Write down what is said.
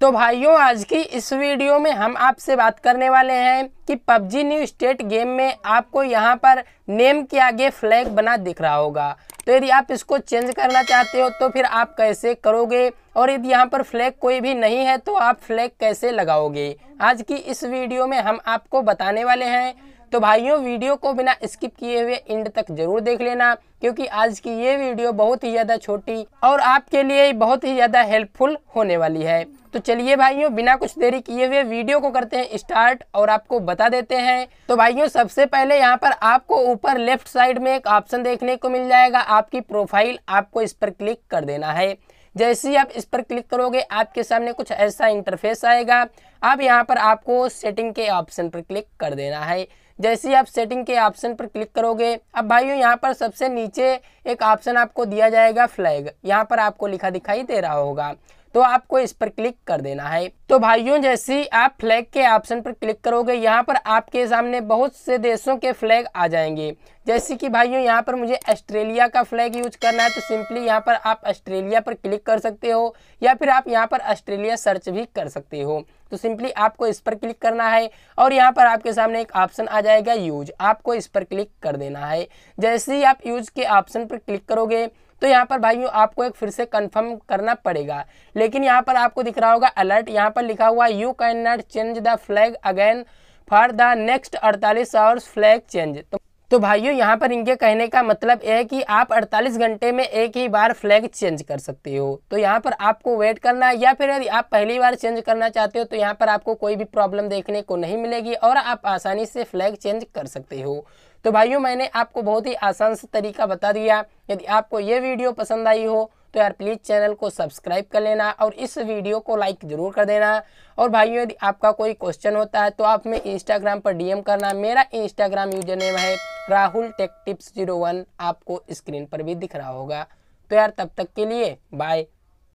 तो भाइयों आज की इस वीडियो में हम आपसे बात करने वाले हैं कि पबजी न्यू स्टेट गेम में आपको यहाँ पर नेम के आगे फ्लैग बना दिख रहा होगा तो यदि आप इसको चेंज करना चाहते हो तो फिर आप कैसे करोगे और यदि यहाँ पर फ्लैग कोई भी नहीं है तो आप फ्लैग कैसे लगाओगे आज की इस वीडियो में हम आपको बताने वाले हैं तो भाइयों वीडियो को बिना स्किप किए हुए एंड तक जरूर देख लेना क्योंकि आज की ये वीडियो बहुत ही ज़्यादा छोटी और आपके लिए बहुत ही ज़्यादा हेल्पफुल होने वाली है तो चलिए भाइयों बिना कुछ देरी किए हुए वीडियो को करते हैं स्टार्ट और आपको बता देते हैं तो भाइयों सबसे पहले यहाँ पर आपको ऊपर लेफ्ट साइड में एक ऑप्शन देखने को मिल जाएगा आपकी प्रोफाइल आपको इस पर क्लिक कर देना है जैसे ही आप इस पर क्लिक करोगे आपके सामने कुछ ऐसा इंटरफेस आएगा अब यहाँ पर आपको सेटिंग के ऑप्शन पर क्लिक कर देना है जैसे ही आप सेटिंग के ऑप्शन पर क्लिक करोगे अब भाइयों यहाँ पर सबसे नीचे एक ऑप्शन आपको दिया जाएगा फ्लैग यहाँ पर आपको लिखा दिखाई दे रहा होगा तो आपको इस पर क्लिक कर देना है तो भाइयों जैसे ही आप फ्लैग के ऑप्शन पर क्लिक करोगे यहाँ पर आपके सामने बहुत से देशों के फ्लैग आ जाएंगे जैसे कि भाइयों यहाँ पर मुझे ऑस्ट्रेलिया का फ्लैग यूज करना है तो सिंपली यहाँ पर आप ऑस्ट्रेलिया पर क्लिक कर सकते हो या फिर आप यहाँ पर ऑस्ट्रेलिया सर्च भी कर सकते हो तो सिंपली आपको इस पर क्लिक करना है और यहाँ पर आपके सामने एक ऑप्शन आ जाएगा यूज आपको इस पर क्लिक कर देना है जैसे ही आप यूज के ऑप्शन पर क्लिक करोगे तो यहाँ पर भाइयों आपको एक फिर से कंफर्म करना पड़ेगा लेकिन यहाँ पर आपको दिख रहा होगा अलर्ट यहाँ पर लिखा हुआ you can not change the flag again for the next अड़तालीस आवर्स फ्लैग चेंज तो तो भाइयों यहाँ पर इनके कहने का मतलब यह है कि आप 48 घंटे में एक ही बार फ्लैग चेंज कर सकते हो तो यहाँ पर आपको वेट करना है या फिर यदि आप पहली बार चेंज करना चाहते हो तो यहाँ पर आपको कोई भी प्रॉब्लम देखने को नहीं मिलेगी और आप आसानी से फ्लैग चेंज कर सकते हो तो भाइयों मैंने आपको बहुत ही आसान से तरीका बता दिया यदि आपको ये वीडियो पसंद आई हो तो यार प्लीज़ चैनल को सब्सक्राइब कर लेना और इस वीडियो को लाइक ज़रूर कर देना और भाइयों यदि आपका कोई क्वेश्चन होता है तो आप हमें इंस्टाग्राम पर डीएम करना मेरा इंस्टाग्राम यूजर नेम है Rahul tech tips zero one आपको स्क्रीन पर भी दिख रहा होगा तो यार तब तक के लिए बाय